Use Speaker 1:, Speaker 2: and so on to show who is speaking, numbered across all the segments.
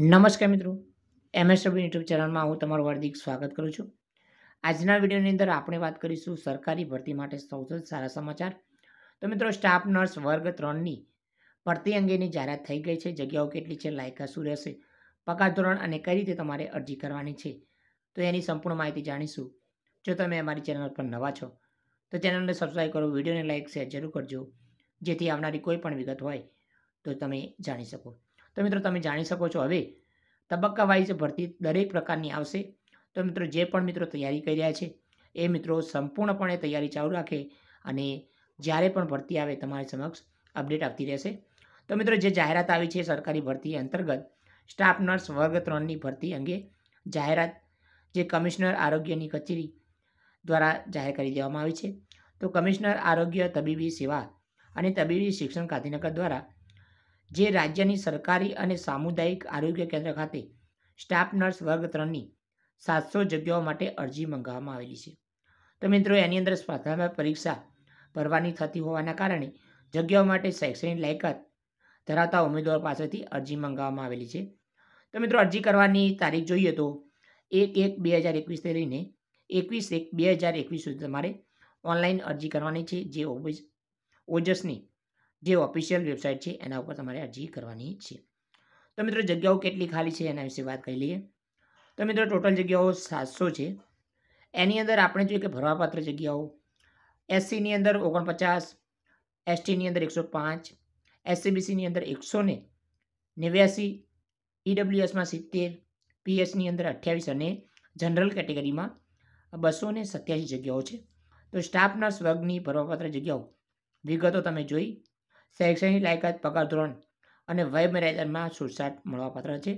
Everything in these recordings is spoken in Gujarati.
Speaker 1: નમસ્કાર મિત્રો એમએસ રબી યુટ્યુબ ચેનલમાં હું તમારું હાર્દિક સ્વાગત કરું છું આજના વિડીયોની અંદર આપણે વાત કરીશું સરકારી ભરતી માટે સૌથી સારા સમાચાર તો મિત્રો સ્ટાફ નર્સ વર્ગ ત્રણની ભરતી અંગેની જાહેરાત થઈ ગઈ છે જગ્યાઓ કેટલી છે લાયકાત શું રહેશે પગાર ધોરણ અને કઈ રીતે તમારે અરજી કરવાની છે તો એની સંપૂર્ણ માહિતી જાણીશું જો તમે અમારી ચેનલ પર નવા છો તો ચેનલને સબસ્ક્રાઈબ કરો વિડીયોને લાઇક શેર જરૂર કરજો જેથી આવનારી કોઈ પણ વિગત હોય તો તમે જાણી શકો તો મિત્રો તમે જાણી શકો છો હવે તબક્કા વાઇઝ ભરતી દરેક પ્રકારની આવશે તો મિત્રો જે પણ મિત્રો તૈયારી કરી રહ્યા છે એ મિત્રો સંપૂર્ણપણે તૈયારી ચાલુ રાખે અને જ્યારે પણ ભરતી આવે તમારી સમક્ષ અપડેટ આવતી રહેશે તો મિત્રો જે જાહેરાત આવી છે સરકારી ભરતી અંતર્ગત સ્ટાફ નર્સ વર્ગ ત્રણની ભરતી અંગે જાહેરાત જે કમિશનર આરોગ્યની કચેરી દ્વારા જાહેર કરી દેવામાં આવી છે તો કમિશનર આરોગ્ય તબીબી સેવા અને તબીબી શિક્ષણ ગાંધીનગર દ્વારા જે રાજ્યની સરકારી અને સામુદાયિક આરોગ્ય કેન્દ્ર ખાતે સ્ટાફ નર્સ વર્ગ ત્રણની સાતસો જગ્યાઓ માટે અરજી મંગાવવામાં આવેલી છે તો મિત્રો એની અંદર સ્પર્ધાત્મક પરીક્ષા ભરવાની થતી હોવાના કારણે જગ્યાઓ માટે શૈક્ષણિક લાયકાત ધરાવતા ઉમેદવાર પાસેથી અરજી મંગાવવામાં આવેલી છે તો મિત્રો અરજી કરવાની તારીખ જોઈએ તો એક એક બે હજાર એકવીસથી લઈને એકવીસ એક બે હજાર એકવીસ સુધી તમારે ઓનલાઈન અરજી કરવાની છે જે ઓજસની જે ઓફિશિયલ વેબસાઇટ છે એના ઉપર તમારે અરજી કરવાની છે તો મિત્રો જગ્યાઓ કેટલી ખાલી છે એના વિશે વાત કરી લઈએ તો મિત્રો ટોટલ જગ્યાઓ સાતસો છે એની અંદર આપણે જોઈએ કે ભરવાપાત્ર જગ્યાઓ એસસીની અંદર ઓગણપચાસ એસટીની અંદર એકસો પાંચ એસસીબીસીની અંદર એકસો ને નેવ્યાસી ઈડબ્લ્યુએસમાં e સિત્તેર પીએસની અંદર અઠ્યાવીસ અને જનરલ કેટેગરીમાં બસો ને સત્યાસી જગ્યાઓ છે તો સ્ટાફ નર્સ વર્ગની ભરવાપાત્ર જગ્યાઓ વિગતો તમે જોઈ શૈક્ષણિક લાયકાત પગાર ધોરણ અને વય મર્યાદામાં છૂટછાટ મળવાપાત્ર છે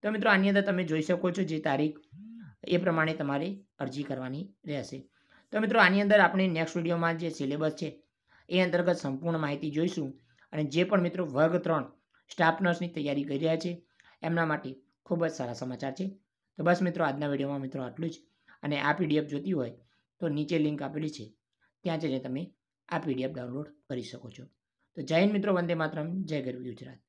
Speaker 1: તો મિત્રો આની અંદર તમે જોઈ શકો છો જે તારીખ એ પ્રમાણે તમારે અરજી કરવાની રહેશે તો મિત્રો આની અંદર આપણે નેક્સ્ટ વિડીયોમાં જે સિલેબસ છે એ અંતર્ગત સંપૂર્ણ માહિતી જોઈશું અને જે પણ મિત્રો વર્ગ ત્રણ સ્ટાફ નર્સની તૈયારી કરી રહ્યા છે એમના માટે ખૂબ જ સારા સમાચાર છે તો બસ મિત્રો આજના વિડીયોમાં મિત્રો આટલું જ અને આ પીડીએફ જોતી હોય તો નીચે લિંક આપેલી છે ત્યાં જઈને તમે આ પીડીએફ ડાઉનલોડ કરી શકો છો તો જય હિન્દ મિત્રો વંદે માતરમ જય ગરવી ગુજરાત